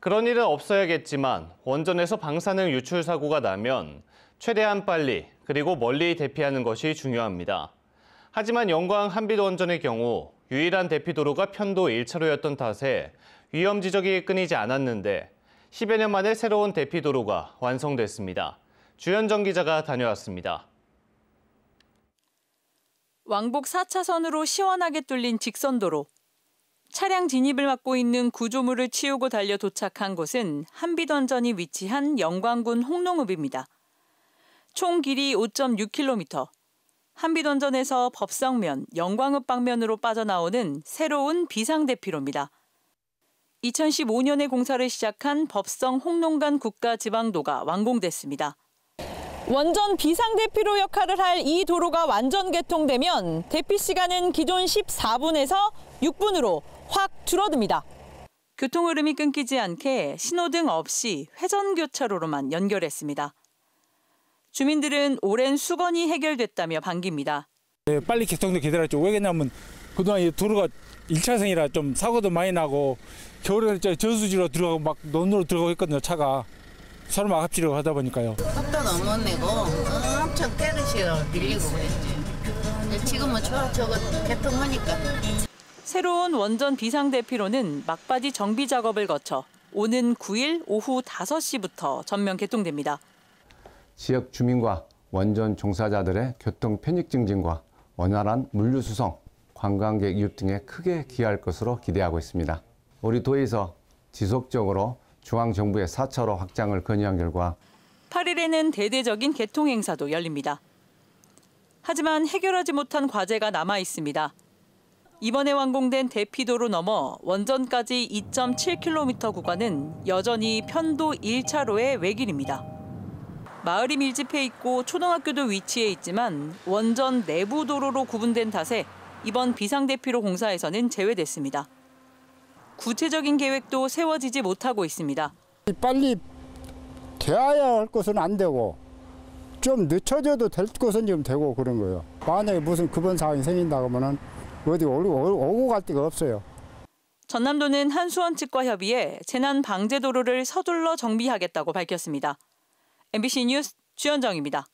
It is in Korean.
그런 일은 없어야겠지만 원전에서 방사능 유출 사고가 나면 최대한 빨리 그리고 멀리 대피하는 것이 중요합니다. 하지만 영광 한빛원전의 경우 유일한 대피 도로가 편도 1차로였던 탓에 위험 지적이 끊이지 않았는데 10여 년 만에 새로운 대피 도로가 완성됐습니다. 주현정 기자가 다녀왔습니다. 왕복 4차선으로 시원하게 뚫린 직선도로. 차량 진입을 막고 있는 구조물을 치우고 달려 도착한 곳은 한비던전이 위치한 영광군 홍농읍입니다. 총 길이 5.6km. 한비던전에서 법성면, 영광읍 방면으로 빠져나오는 새로운 비상대피로입니다. 2015년에 공사를 시작한 법성 홍농간 국가지방도가 완공됐습니다. 원전 비상대피로 역할을 할 이 도로가 완전 개통되면 대피 시간은 기존 14분에서 6분으로 확 줄어듭니다. 교통 흐름이 끊기지 않게 신호등 없이 회전 교차로로만 연결했습니다. 주민들은 오랜 수건이 해결됐다며 반깁니다. 네, 빨리 개통도 기다렸죠. 왜냐면 그동안 도로가 1차선이라 좀 사고도 많이 나고 겨울에 저수지로 들어가고 막 논으로 들어가고 했거든요. 차가 서로 막 합치려고 하다 보니까요. 속도 너무 내고 엄청 때르시어 리고 그랬지. 지금은 저 저거 개통하니까. 새로운 원전 비상대피로는 막바지 정비 작업을 거쳐 오는 9일 오후 5시부터 전면 개통됩니다. 지역 주민과 원전 종사자들의 교통 편익 증진과 원활한 물류 수송, 관광객 유입 등에 크게 기여할 것으로 기대하고 있습니다. 우리 도에서 지속적으로 중앙정부의 4차로 확장을 건의한 결과 8일에는 대대적인 개통 행사도 열립니다. 하지만 해결하지 못한 과제가 남아 있습니다. 이번에 완공된 대피도로 넘어 원전까지 2.7km 구간은 여전히 편도 1차로의 외길입니다. 마을이 밀집해 있고 초등학교도 위치해 있지만 원전 내부 도로로 구분된 탓에 이번 비상대피로 공사에서는 제외됐습니다. 구체적인 계획도 세워지지 못하고 있습니다. 빨리 돼야 할 것은 안 되고 좀 늦춰져도 될 것은 좀 되고 그런 거예요. 만약에 무슨 급한 상황이 생긴다 그러면 어디 오고 갈 데가 없어요. 전남도는 한수원 측과 협의해 재난 방제 도로를 서둘러 정비하겠다고 밝혔습니다. MBC 뉴스 주현정입니다.